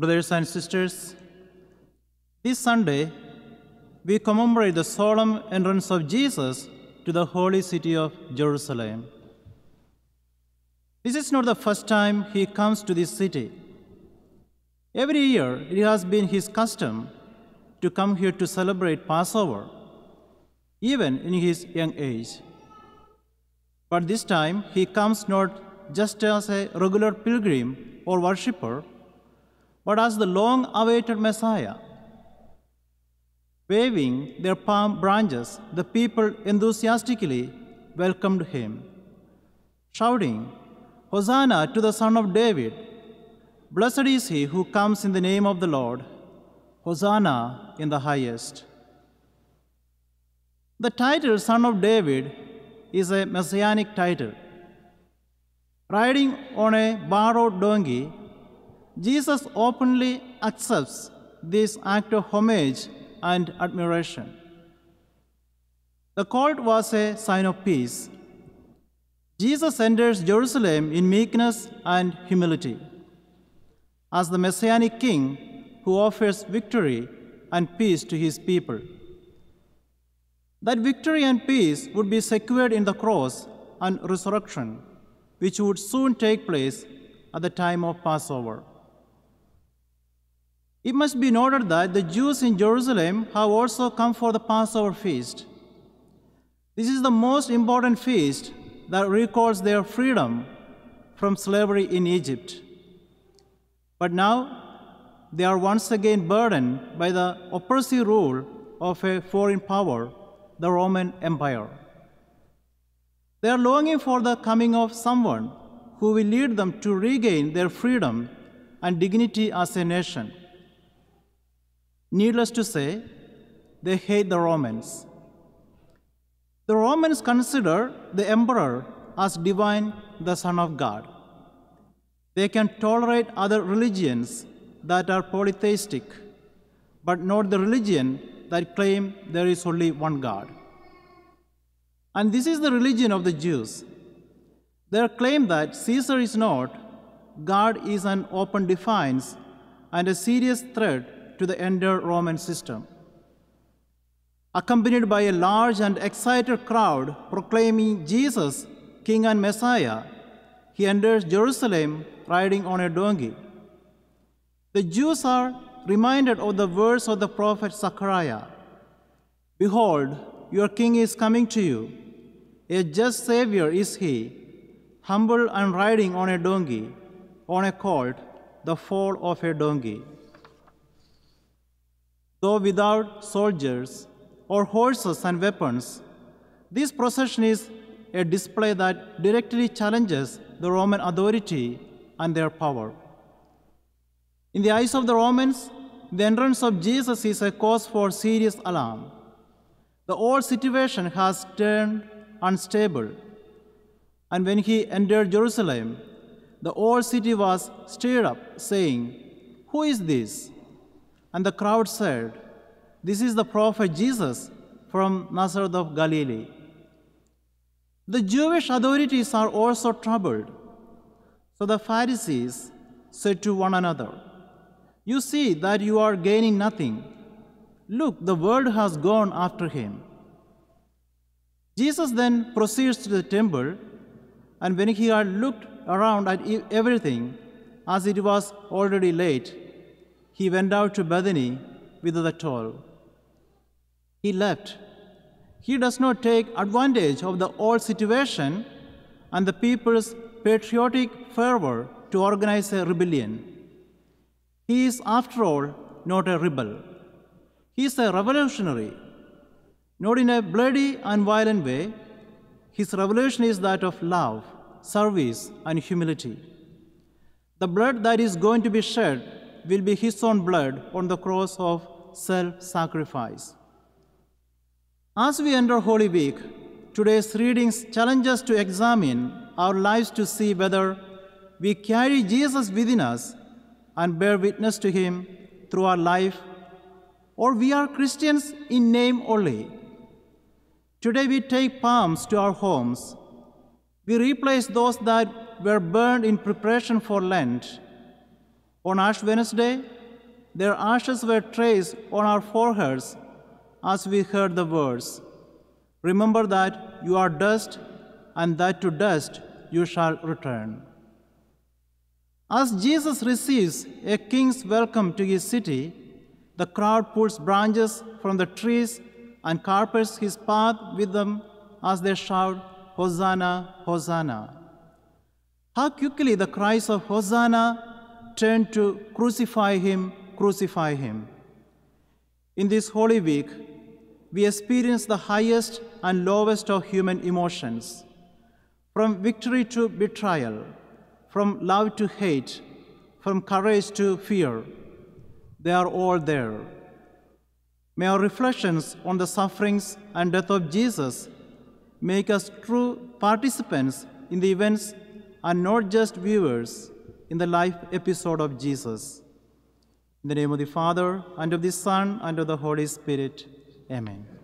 Brothers and sisters, this Sunday we commemorate the solemn entrance of Jesus to the holy city of Jerusalem. This is not the first time he comes to this city. Every year it has been his custom to come here to celebrate Passover, even in his young age. But this time he comes not just as a regular pilgrim or worshipper but as the long awaited Messiah. Waving their palm branches, the people enthusiastically welcomed him, shouting, Hosanna to the Son of David! Blessed is he who comes in the name of the Lord! Hosanna in the highest! The title Son of David is a messianic title. Riding on a borrowed donkey, Jesus openly accepts this act of homage and admiration. The colt was a sign of peace. Jesus enters Jerusalem in meekness and humility. As the Messianic King who offers victory and peace to his people. That victory and peace would be secured in the cross and resurrection, which would soon take place at the time of Passover. It must be noted that the Jews in Jerusalem have also come for the Passover feast. This is the most important feast that records their freedom from slavery in Egypt. But now they are once again burdened by the oppressive rule of a foreign power, the Roman Empire. They are longing for the coming of someone who will lead them to regain their freedom and dignity as a nation. Needless to say, they hate the Romans. The Romans consider the emperor as divine, the Son of God. They can tolerate other religions that are polytheistic, but not the religion that claim there is only one God. And this is the religion of the Jews. Their claim that Caesar is not, God is an open defiance and a serious threat to the entire Roman system. Accompanied by a large and excited crowd proclaiming Jesus King and Messiah, he enters Jerusalem riding on a donkey. The Jews are reminded of the words of the prophet Zechariah Behold, your king is coming to you. A just Savior is he, humble and riding on a donkey, on a colt, the foal of a donkey though without soldiers or horses and weapons. This procession is a display that directly challenges the Roman authority and their power. In the eyes of the Romans, the entrance of Jesus is a cause for serious alarm. The old situation has turned unstable, and when he entered Jerusalem, the old city was stirred up, saying, Who is this? And the crowd said, This is the prophet Jesus from Nazareth of Galilee. The Jewish authorities are also troubled. So the Pharisees said to one another, You see that you are gaining nothing. Look, the world has gone after him. Jesus then proceeds to the temple, and when he had looked around at everything, as it was already late, he went out to Bethany with the toll. He left. He does not take advantage of the old situation and the people's patriotic fervor to organize a rebellion. He is, after all, not a rebel. He is a revolutionary, not in a bloody and violent way. His revolution is that of love, service, and humility. The blood that is going to be shed will be his own blood on the cross of self sacrifice. As we enter Holy Week, today's readings challenge us to examine our lives to see whether we carry Jesus within us and bear witness to him through our life, or we are Christians in name only. Today we take palms to our homes. We replace those that were burned in preparation for Lent on Ash Wednesday, their ashes were traced on our foreheads as we heard the words Remember that you are dust, and that to dust you shall return. As Jesus receives a king's welcome to his city, the crowd pulls branches from the trees and carpets his path with them as they shout, Hosanna, Hosanna. How quickly the cries of Hosanna turned to crucify him, crucify him. In this Holy Week, we experience the highest and lowest of human emotions, from victory to betrayal, from love to hate, from courage to fear. They are all there. May our reflections on the sufferings and death of Jesus make us true participants in the events and not just viewers in the life episode of Jesus. In the name of the Father, and of the Son, and of the Holy Spirit. Amen.